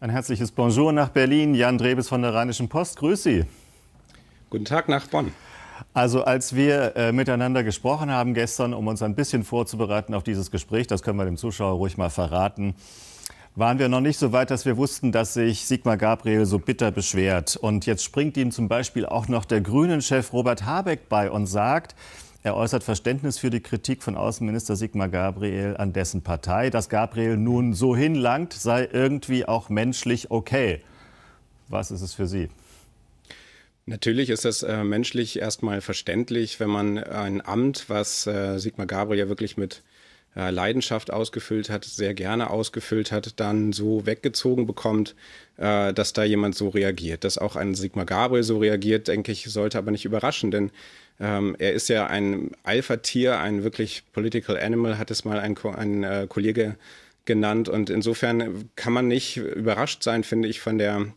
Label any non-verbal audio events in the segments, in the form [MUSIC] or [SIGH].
Ein herzliches Bonjour nach Berlin. Jan Drebes von der Rheinischen Post. Grüß Sie. Guten Tag nach Bonn. Also als wir äh, miteinander gesprochen haben gestern, um uns ein bisschen vorzubereiten auf dieses Gespräch, das können wir dem Zuschauer ruhig mal verraten, waren wir noch nicht so weit, dass wir wussten, dass sich Sigmar Gabriel so bitter beschwert. Und jetzt springt ihm zum Beispiel auch noch der Grünen-Chef Robert Habeck bei und sagt, er äußert Verständnis für die Kritik von Außenminister Sigmar Gabriel an dessen Partei. Dass Gabriel nun so hinlangt, sei irgendwie auch menschlich okay. Was ist es für Sie? Natürlich ist das äh, menschlich erstmal verständlich, wenn man ein Amt, was äh, Sigmar Gabriel wirklich mit äh, Leidenschaft ausgefüllt hat, sehr gerne ausgefüllt hat, dann so weggezogen bekommt, äh, dass da jemand so reagiert. Dass auch ein Sigmar Gabriel so reagiert, denke ich, sollte aber nicht überraschen, denn ähm, er ist ja ein Alpha-Tier, ein wirklich Political Animal, hat es mal ein, ein äh, Kollege genannt. Und insofern kann man nicht überrascht sein, finde ich, von der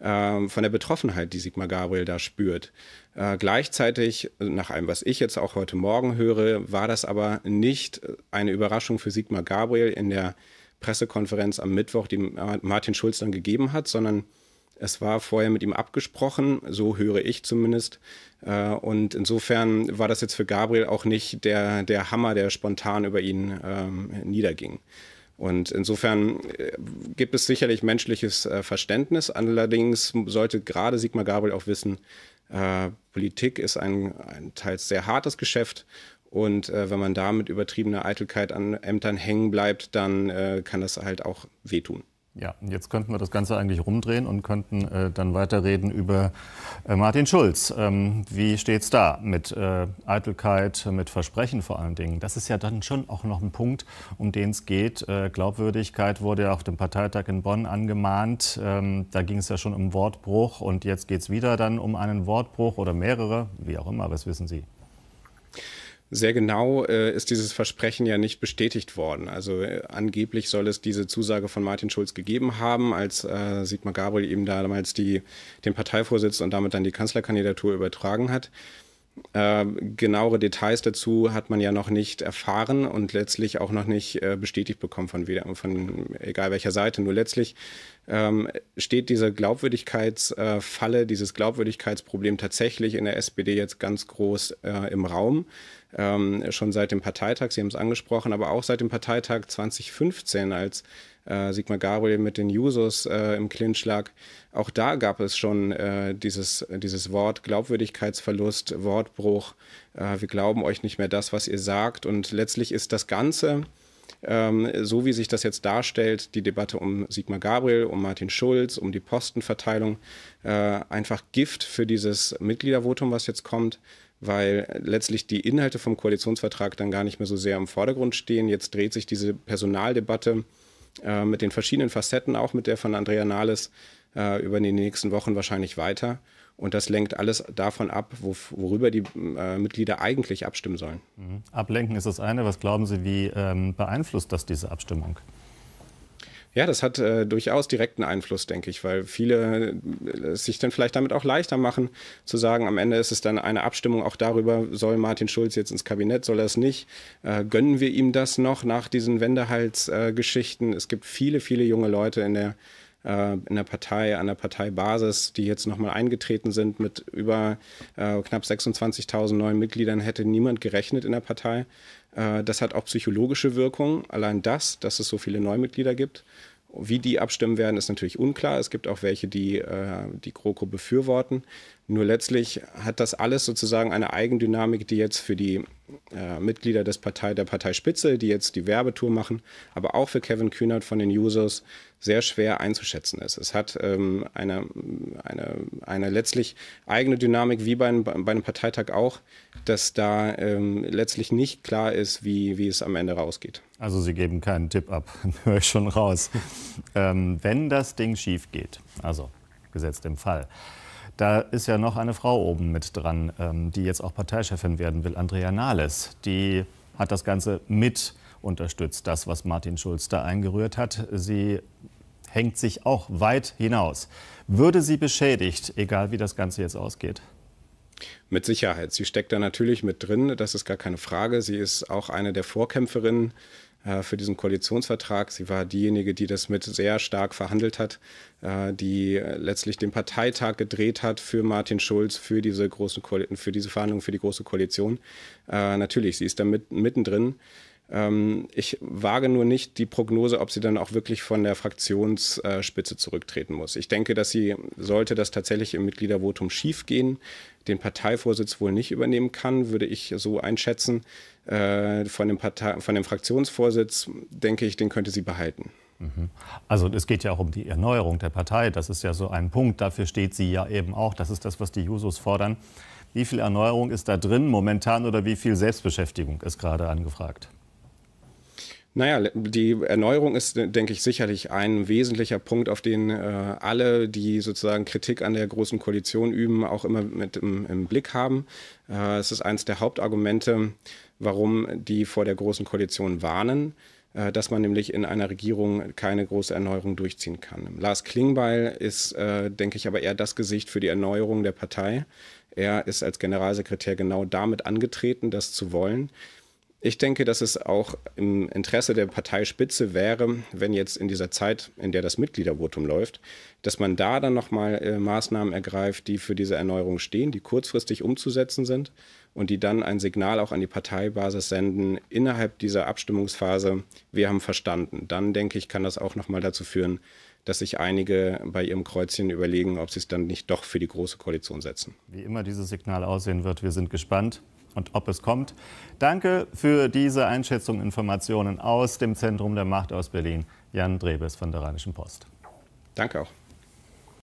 ähm, von der Betroffenheit, die Sigmar Gabriel da spürt. Äh, gleichzeitig, nach allem, was ich jetzt auch heute Morgen höre, war das aber nicht eine Überraschung für Sigmar Gabriel in der Pressekonferenz am Mittwoch, die Martin Schulz dann gegeben hat, sondern es war vorher mit ihm abgesprochen, so höre ich zumindest. Äh, und insofern war das jetzt für Gabriel auch nicht der, der Hammer, der spontan über ihn ähm, niederging. Und insofern äh, gibt es sicherlich menschliches äh, Verständnis. Allerdings sollte gerade Sigmar Gabriel auch wissen, äh, Politik ist ein, ein teils sehr hartes Geschäft und äh, wenn man da mit übertriebener Eitelkeit an Ämtern hängen bleibt, dann äh, kann das halt auch wehtun. Ja, jetzt könnten wir das Ganze eigentlich rumdrehen und könnten äh, dann weiterreden über äh, Martin Schulz. Ähm, wie es da mit äh, Eitelkeit, mit Versprechen vor allen Dingen? Das ist ja dann schon auch noch ein Punkt, um den es geht. Äh, Glaubwürdigkeit wurde ja auf dem Parteitag in Bonn angemahnt. Ähm, da ging es ja schon um Wortbruch und jetzt geht es wieder dann um einen Wortbruch oder mehrere, wie auch immer, was wissen Sie? sehr genau äh, ist dieses Versprechen ja nicht bestätigt worden. Also äh, angeblich soll es diese Zusage von Martin Schulz gegeben haben, als äh, Sigmar Gabriel eben damals die, den Parteivorsitz und damit dann die Kanzlerkandidatur übertragen hat. Ähm, genauere Details dazu hat man ja noch nicht erfahren und letztlich auch noch nicht äh, bestätigt bekommen von, weder, von egal welcher Seite. Nur letztlich ähm, steht diese Glaubwürdigkeitsfalle, äh, dieses Glaubwürdigkeitsproblem tatsächlich in der SPD jetzt ganz groß äh, im Raum. Ähm, schon seit dem Parteitag, Sie haben es angesprochen, aber auch seit dem Parteitag 2015, als äh, Sigmar Gabriel mit den Jusos äh, im Klinschlag. Auch da gab es schon äh, dieses, dieses Wort Glaubwürdigkeitsverlust, Wortbruch. Äh, wir glauben euch nicht mehr das, was ihr sagt. Und letztlich ist das Ganze, ähm, so wie sich das jetzt darstellt, die Debatte um Sigmar Gabriel, um Martin Schulz, um die Postenverteilung, äh, einfach Gift für dieses Mitgliedervotum, was jetzt kommt weil letztlich die Inhalte vom Koalitionsvertrag dann gar nicht mehr so sehr im Vordergrund stehen. Jetzt dreht sich diese Personaldebatte äh, mit den verschiedenen Facetten, auch mit der von Andrea Nahles, äh, über die nächsten Wochen wahrscheinlich weiter. Und das lenkt alles davon ab, wo, worüber die äh, Mitglieder eigentlich abstimmen sollen. Mhm. Ablenken ist das eine. Was glauben Sie, wie ähm, beeinflusst das diese Abstimmung? Ja, das hat äh, durchaus direkten Einfluss, denke ich, weil viele äh, sich dann vielleicht damit auch leichter machen, zu sagen, am Ende ist es dann eine Abstimmung auch darüber, soll Martin Schulz jetzt ins Kabinett, soll er es nicht, äh, gönnen wir ihm das noch nach diesen Wendehalsgeschichten? Äh, geschichten es gibt viele, viele junge Leute in der äh, in der Partei, an der Parteibasis, die jetzt nochmal eingetreten sind mit über äh, knapp 26.000 neuen Mitgliedern, hätte niemand gerechnet in der Partei. Äh, das hat auch psychologische Wirkung. Allein das, dass es so viele Neumitglieder gibt. Wie die abstimmen werden, ist natürlich unklar. Es gibt auch welche, die die GroKo befürworten. Nur letztlich hat das alles sozusagen eine Eigendynamik, die jetzt für die äh, Mitglieder des Partei, der Parteispitze, die jetzt die Werbetour machen, aber auch für Kevin Kühnert von den Users sehr schwer einzuschätzen ist. Es hat ähm, eine, eine, eine letztlich eigene Dynamik, wie bei einem, bei einem Parteitag auch, dass da ähm, letztlich nicht klar ist, wie, wie es am Ende rausgeht. Also Sie geben keinen Tipp ab, [LAUGHS] höre ich schon raus. ähm, wenn das Ding schief geht, also gesetzt im Fall, da ist ja noch eine Frau oben mit dran, ähm, die jetzt auch Parteichefin werden will, Andrea Nahles. Die hat das Ganze mit unterstützt, das, was Martin Schulz da eingerührt hat. Sie hängt sich auch weit hinaus. Würde sie beschädigt, egal wie das Ganze jetzt ausgeht? Mit Sicherheit. Sie steckt da natürlich mit drin, das ist gar keine Frage. Sie ist auch eine der Vorkämpferinnen äh, für diesen Koalitionsvertrag. Sie war diejenige, die das mit sehr stark verhandelt hat, äh, die letztlich den Parteitag gedreht hat für Martin Schulz, für diese großen Koali für diese Verhandlungen, für die große Koalition. Äh, natürlich, sie ist da mittendrin. Ähm, ich wage nur nicht die Prognose, ob sie dann auch wirklich von der Fraktionsspitze zurücktreten muss. Ich denke, dass sie, sollte das tatsächlich im Mitgliedervotum schiefgehen, den Parteivorsitz wohl nicht übernehmen kann, würde ich so einschätzen. Äh, von, dem Partei, von dem Fraktionsvorsitz denke ich, den könnte sie behalten. Mhm. Also es geht ja auch um die Erneuerung der Partei. Das ist ja so ein Punkt. Dafür steht sie ja eben auch. Das ist das, was die Jusos fordern. Wie viel Erneuerung ist da drin momentan oder wie viel Selbstbeschäftigung ist gerade angefragt? Naja, die Erneuerung ist, denke ich, sicherlich ein wesentlicher Punkt, auf den äh, alle, die sozusagen Kritik an der Großen Koalition üben, auch immer mit im, im Blick haben. Äh, es ist eines der Hauptargumente, warum die vor der Großen Koalition warnen äh, dass man nämlich in einer Regierung keine große Erneuerung durchziehen kann. Lars Klingbeil ist, äh, denke ich, aber eher das Gesicht für die Erneuerung der Partei. Er ist als Generalsekretär genau damit angetreten, das zu wollen. Ich denke, dass es auch im Interesse der Parteispitze wäre, wenn jetzt in dieser Zeit, in der das Mitgliedervotum läuft, dass man da dann nochmal äh, Maßnahmen ergreift, die für diese Erneuerung stehen, die kurzfristig umzusetzen sind und die dann ein Signal auch an die Parteibasis senden, innerhalb dieser Abstimmungsphase, wir haben verstanden. Dann denke ich, kann das auch nochmal dazu führen, dass sich einige bei ihrem Kreuzchen überlegen, ob sie es dann nicht doch für die Große Koalition setzen. Wie immer dieses Signal aussehen wird, wir sind gespannt und ob es kommt. Danke für diese Einschätzung, Informationen aus dem Zentrum der Macht aus Berlin. Jan Drebes von der Rheinischen Post. Danke auch.